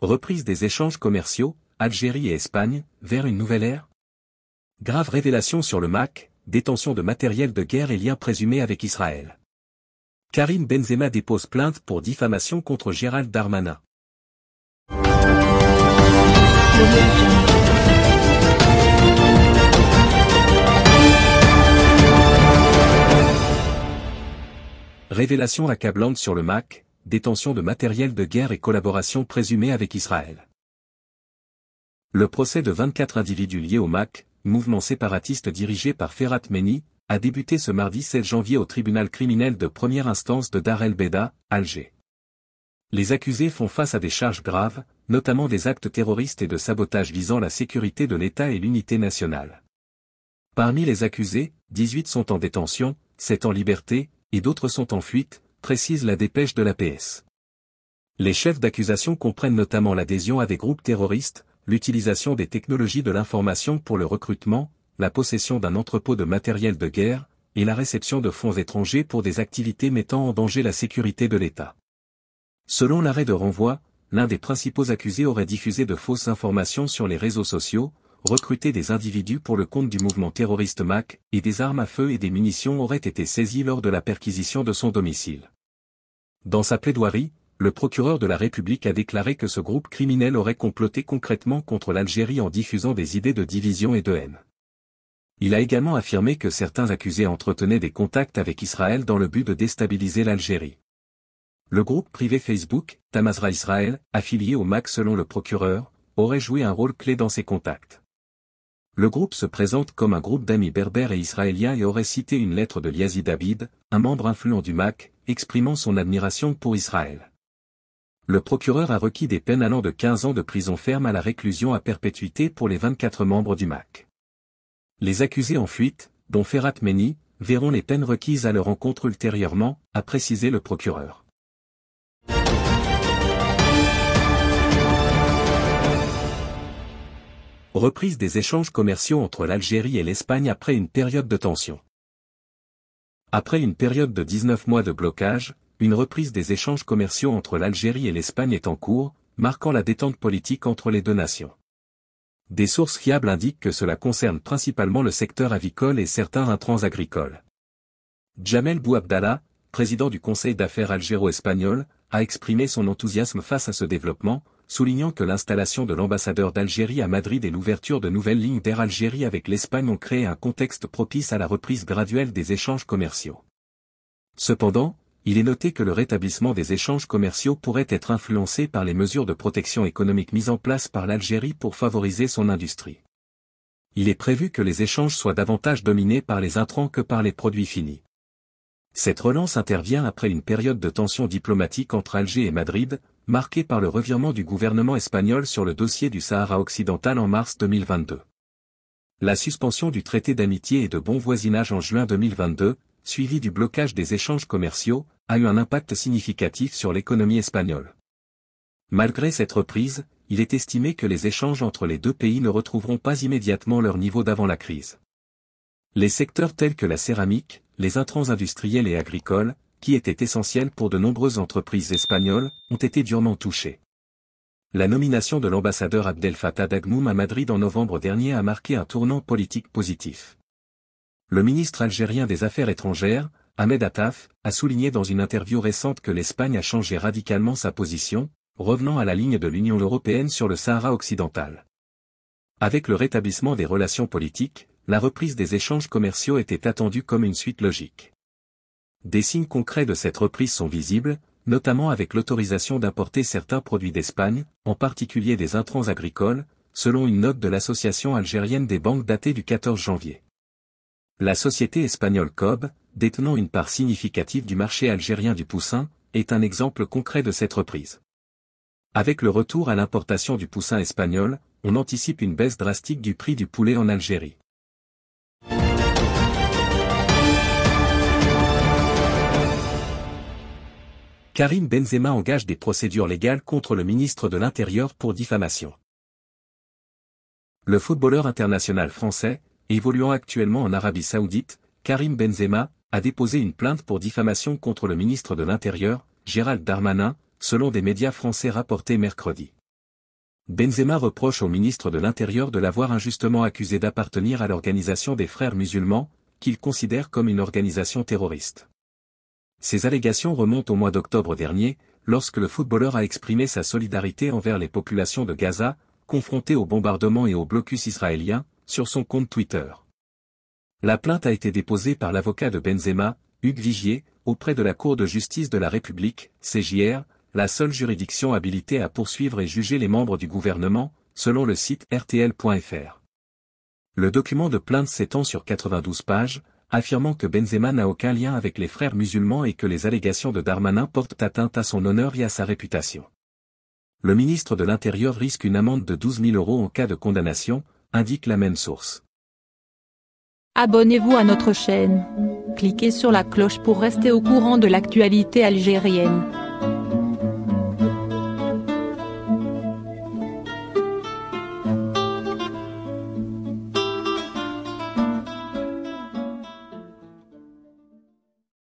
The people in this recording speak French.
Reprise des échanges commerciaux, Algérie et Espagne, vers une nouvelle ère Grave révélation sur le MAC, détention de matériel de guerre et liens présumés avec Israël. Karim Benzema dépose plainte pour diffamation contre Gérald Darmanin. Révélation accablante sur le MAC, détention de matériel de guerre et collaboration présumée avec Israël. Le procès de 24 individus liés au MAC, mouvement séparatiste dirigé par Ferhat Meni, a débuté ce mardi 7 janvier au tribunal criminel de première instance de Dar el-Beda, Alger. Les accusés font face à des charges graves, notamment des actes terroristes et de sabotage visant la sécurité de l'État et l'unité nationale. Parmi les accusés, 18 sont en détention, 7 en liberté, et d'autres sont en fuite, précise la dépêche de l'APS. Les chefs d'accusation comprennent notamment l'adhésion à des groupes terroristes, l'utilisation des technologies de l'information pour le recrutement, la possession d'un entrepôt de matériel de guerre, et la réception de fonds étrangers pour des activités mettant en danger la sécurité de l'État. Selon l'arrêt de renvoi, l'un des principaux accusés aurait diffusé de fausses informations sur les réseaux sociaux, recruter des individus pour le compte du mouvement terroriste MAC, et des armes à feu et des munitions auraient été saisies lors de la perquisition de son domicile. Dans sa plaidoirie, le procureur de la République a déclaré que ce groupe criminel aurait comploté concrètement contre l'Algérie en diffusant des idées de division et de haine. Il a également affirmé que certains accusés entretenaient des contacts avec Israël dans le but de déstabiliser l'Algérie. Le groupe privé Facebook, Tamazra Israël, affilié au MAC selon le procureur, aurait joué un rôle clé dans ces contacts le groupe se présente comme un groupe d'amis berbères et israéliens et aurait cité une lettre de Yazid David, un membre influent du MAC, exprimant son admiration pour Israël. Le procureur a requis des peines allant de 15 ans de prison ferme à la réclusion à perpétuité pour les 24 membres du MAC. Les accusés en fuite, dont Ferhat Meni, verront les peines requises à leur encontre ultérieurement, a précisé le procureur. reprise des échanges commerciaux entre l'Algérie et l'Espagne après une période de tension. Après une période de 19 mois de blocage, une reprise des échanges commerciaux entre l'Algérie et l'Espagne est en cours, marquant la détente politique entre les deux nations. Des sources fiables indiquent que cela concerne principalement le secteur avicole et certains intrants agricoles. Jamel Bouabdallah, président du Conseil d'affaires algéro-espagnol, a exprimé son enthousiasme face à ce développement, soulignant que l'installation de l'ambassadeur d'Algérie à Madrid et l'ouverture de nouvelles lignes d'Air Algérie avec l'Espagne ont créé un contexte propice à la reprise graduelle des échanges commerciaux. Cependant, il est noté que le rétablissement des échanges commerciaux pourrait être influencé par les mesures de protection économique mises en place par l'Algérie pour favoriser son industrie. Il est prévu que les échanges soient davantage dominés par les intrants que par les produits finis. Cette relance intervient après une période de tensions diplomatiques entre Alger et Madrid, marquée par le revirement du gouvernement espagnol sur le dossier du Sahara occidental en mars 2022. La suspension du traité d'amitié et de bon voisinage en juin 2022, suivi du blocage des échanges commerciaux, a eu un impact significatif sur l'économie espagnole. Malgré cette reprise, il est estimé que les échanges entre les deux pays ne retrouveront pas immédiatement leur niveau d'avant la crise. Les secteurs tels que la céramique, les intrants industriels et agricoles, qui étaient essentielles pour de nombreuses entreprises espagnoles, ont été durement touchées. La nomination de l'ambassadeur Abdel Fattah Dagmoum à Madrid en novembre dernier a marqué un tournant politique positif. Le ministre algérien des Affaires étrangères, Ahmed Attaf, a souligné dans une interview récente que l'Espagne a changé radicalement sa position, revenant à la ligne de l'Union européenne sur le Sahara occidental. Avec le rétablissement des relations politiques, la reprise des échanges commerciaux était attendue comme une suite logique. Des signes concrets de cette reprise sont visibles, notamment avec l'autorisation d'importer certains produits d'Espagne, en particulier des intrants agricoles, selon une note de l'Association algérienne des banques datée du 14 janvier. La société espagnole COB, détenant une part significative du marché algérien du poussin, est un exemple concret de cette reprise. Avec le retour à l'importation du poussin espagnol, on anticipe une baisse drastique du prix du poulet en Algérie. Karim Benzema engage des procédures légales contre le ministre de l'Intérieur pour diffamation. Le footballeur international français, évoluant actuellement en Arabie Saoudite, Karim Benzema, a déposé une plainte pour diffamation contre le ministre de l'Intérieur, Gérald Darmanin, selon des médias français rapportés mercredi. Benzema reproche au ministre de l'Intérieur de l'avoir injustement accusé d'appartenir à l'organisation des frères musulmans, qu'il considère comme une organisation terroriste. Ces allégations remontent au mois d'octobre dernier, lorsque le footballeur a exprimé sa solidarité envers les populations de Gaza, confrontées aux bombardements et au blocus israélien, sur son compte Twitter. La plainte a été déposée par l'avocat de Benzema, Hugues Vigier, auprès de la Cour de justice de la République, CJR, la seule juridiction habilitée à poursuivre et juger les membres du gouvernement, selon le site rtl.fr. Le document de plainte s'étend sur 92 pages, affirmant que Benzema n'a aucun lien avec les frères musulmans et que les allégations de Darmanin portent atteinte à son honneur et à sa réputation. Le ministre de l'Intérieur risque une amende de 12 000 euros en cas de condamnation, indique la même source. Abonnez-vous à notre chaîne. Cliquez sur la cloche pour rester au courant de l'actualité algérienne.